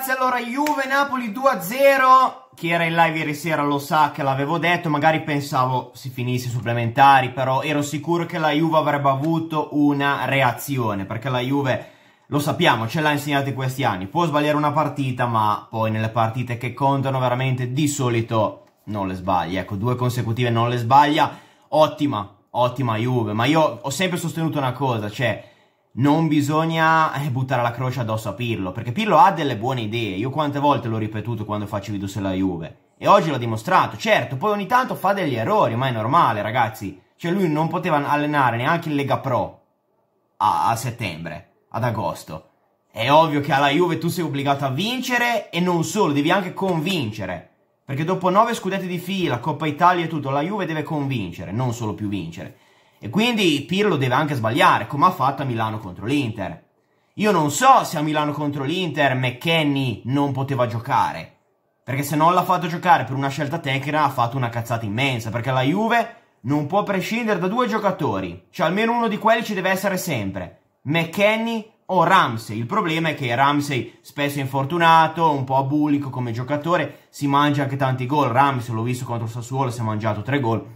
ragazzi, allora Juve-Napoli 2-0. Chi era in live ieri sera lo sa che l'avevo detto, magari pensavo si finisse supplementari, però ero sicuro che la Juve avrebbe avuto una reazione, perché la Juve, lo sappiamo, ce l'ha insegnato in questi anni. Può sbagliare una partita, ma poi nelle partite che contano veramente di solito non le sbaglia. Ecco, due consecutive non le sbaglia. Ottima, ottima Juve, ma io ho sempre sostenuto una cosa, cioè non bisogna eh, buttare la croce addosso a Pirlo, perché Pirlo ha delle buone idee. Io quante volte l'ho ripetuto quando faccio video sulla Juve. E oggi l'ha dimostrato. Certo, poi ogni tanto fa degli errori, ma è normale, ragazzi. Cioè lui non poteva allenare neanche in Lega Pro a, a settembre, ad agosto. È ovvio che alla Juve tu sei obbligato a vincere e non solo, devi anche convincere. Perché dopo nove scudetti di fila, Coppa Italia e tutto, la Juve deve convincere, non solo più vincere. E quindi Pirlo deve anche sbagliare, come ha fatto a Milano contro l'Inter. Io non so se a Milano contro l'Inter McKenny non poteva giocare. Perché se non l'ha fatto giocare per una scelta tecnica ha fatto una cazzata immensa. Perché la Juve non può prescindere da due giocatori. Cioè almeno uno di quelli ci deve essere sempre. McKenny o Ramsey. Il problema è che Ramsey spesso è infortunato, un po' abulico come giocatore, si mangia anche tanti gol. Ramsey l'ho visto contro Sassuolo, si è mangiato tre gol.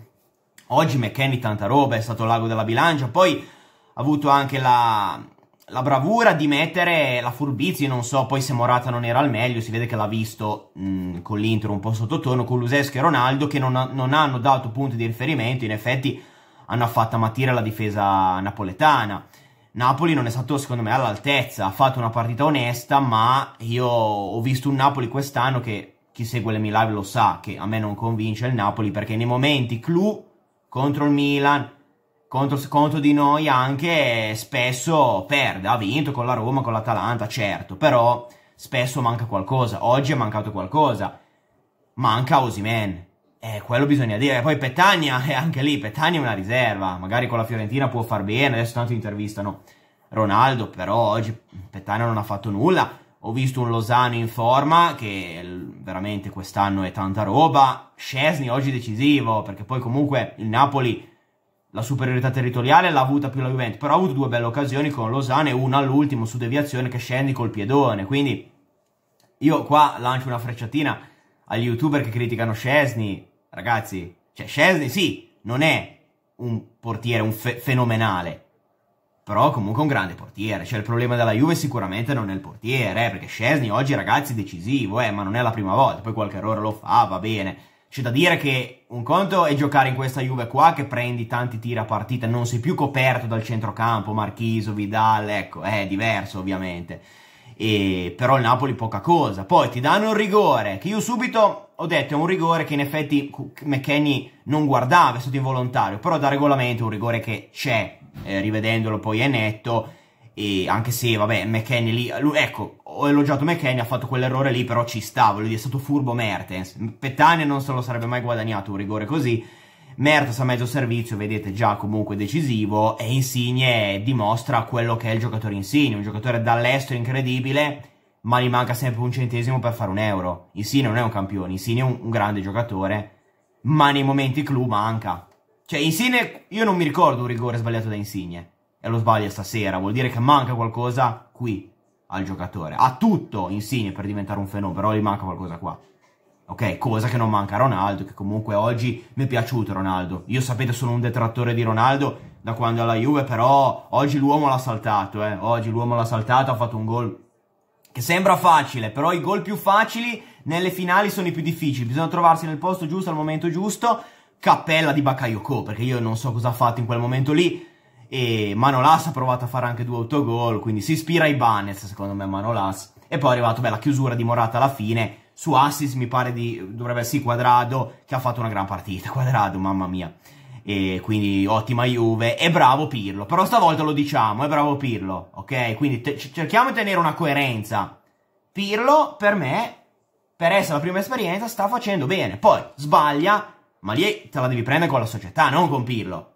Oggi McKenny tanta roba, è stato l'ago della bilancia, poi ha avuto anche la, la bravura di mettere la furbizia, non so, poi se Morata non era al meglio, si vede che l'ha visto mh, con l'intro un po' sottotono, con Lusesco e Ronaldo che non, ha, non, hanno dato punti di riferimento, in effetti hanno fatto ammattire la difesa napoletana. Napoli non è stato secondo me all'altezza, ha fatto una partita onesta, ma io ho visto un Napoli quest'anno che chi segue le mie live lo sa che a me non convince il Napoli perché nei momenti clou contro il Milan, contro, contro di noi anche, eh, spesso perde. Ha vinto con la Roma, con l'Atalanta, certo, però spesso manca qualcosa. Oggi è mancato qualcosa. Manca Osimen. Eh, quello bisogna dire. Poi Petagna è anche lì, Petagna è una riserva. Magari con la Fiorentina può far bene, adesso tanto intervistano Ronaldo, però oggi Petagna non ha fatto nulla. Ho visto un Lozano in forma, che veramente quest'anno è tanta roba. Scesni oggi decisivo, perché poi comunque il Napoli la superiorità territoriale l'ha avuta più la Juventus, però ha avuto due belle occasioni con Lozano e una all'ultimo su deviazione che scendi col piedone, quindi io qua lancio una frecciatina agli youtuber che criticano Scesni, ragazzi, cioè Scesni sì, non è un portiere un fe fenomenale, però comunque un grande portiere, cioè il problema della Juve sicuramente non è il portiere, eh, perché Scesni oggi ragazzi è decisivo, eh, ma non è la prima volta, poi qualche errore lo fa, va bene. C'è da dire che un conto è giocare in questa Juve qua che prendi tanti tiri a partita, non sei più coperto dal centrocampo, Marchiso, Vidal, ecco, è diverso ovviamente e però il Napoli poca cosa. Poi ti danno un rigore, che io subito ho detto è un rigore che in effetti McKenny non guardava, è stato involontario, però da regolamento è un rigore che c'è, eh, rivedendolo poi è netto, e anche se, vabbè, McKenny lì, lui, ecco, ho elogiato McKenny, ha fatto quell'errore lì, però ci sta, voglio dire, è stato furbo Mertens. Pettane non se lo sarebbe mai guadagnato un rigore così, Mertens a mezzo servizio, vedete già comunque decisivo, e Insigne dimostra quello che è il giocatore Insigne, un giocatore dall'estero incredibile, ma gli manca sempre un centesimo per fare un euro. Insigne non è un campione, Insigne è un, un grande giocatore, ma nei momenti clou manca. Cioè Insigne, io non mi ricordo un rigore sbagliato da Insigne, e lo sbaglia stasera, vuol dire che manca qualcosa qui al giocatore. Ha tutto Insigne per diventare un fenomeno, però gli manca qualcosa qua ok? Cosa che non manca a Ronaldo, che comunque oggi mi è piaciuto Ronaldo. Io sapete sono un detrattore di Ronaldo da quando è alla Juve, però oggi l'uomo l'ha saltato, eh? Oggi l'uomo l'ha saltato, ha fatto un gol che sembra facile, però i gol più facili nelle finali sono i più difficili. Bisogna trovarsi nel posto giusto al momento giusto. Cappella di Bakayoko, perché io non so cosa ha fatto in quel momento lì. E Manolas ha provato a fare anche due autogol, quindi si ispira ai Banes, secondo me Manolas. E poi è arrivato, beh, la chiusura di Morata alla fine, su assist mi pare di, dovrebbe essere sì, Quadrado, che ha fatto una gran partita, Quadrado, mamma mia. E quindi ottima Juve, e bravo Pirlo, però stavolta lo diciamo, è bravo Pirlo, ok? Quindi cerchiamo di tenere una coerenza. Pirlo, per me, per essere la prima esperienza, sta facendo bene. Poi, sbaglia, ma lì te la devi prendere con la società, non con Pirlo.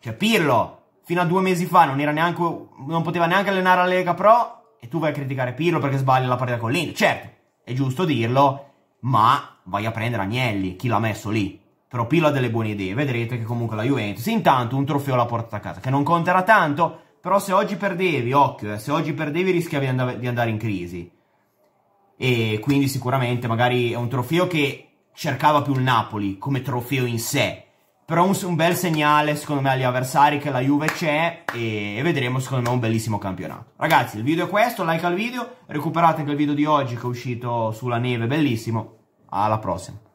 Cioè, Pirlo, fino a due mesi fa, non, era neanche, non poteva neanche allenare la Lega Pro, e tu vai a criticare Pirlo perché sbaglia la partita con l'Inter. Certo, è giusto dirlo, ma vai a prendere Agnelli, chi l'ha messo lì? Però Pirlo ha delle buone idee, vedrete che comunque la Juventus intanto un trofeo la porta a casa, che non conterà tanto, però se oggi perdevi, occhio, eh, se oggi perdevi rischiavi di andare in crisi. E quindi sicuramente magari è un trofeo che cercava più il Napoli come trofeo in sé, però un, un, bel segnale secondo me agli avversari che la Juve c'è e, e, vedremo secondo me un bellissimo campionato. Ragazzi il video è questo, like al video, recuperate anche il video di oggi che è uscito sulla neve, bellissimo, alla prossima.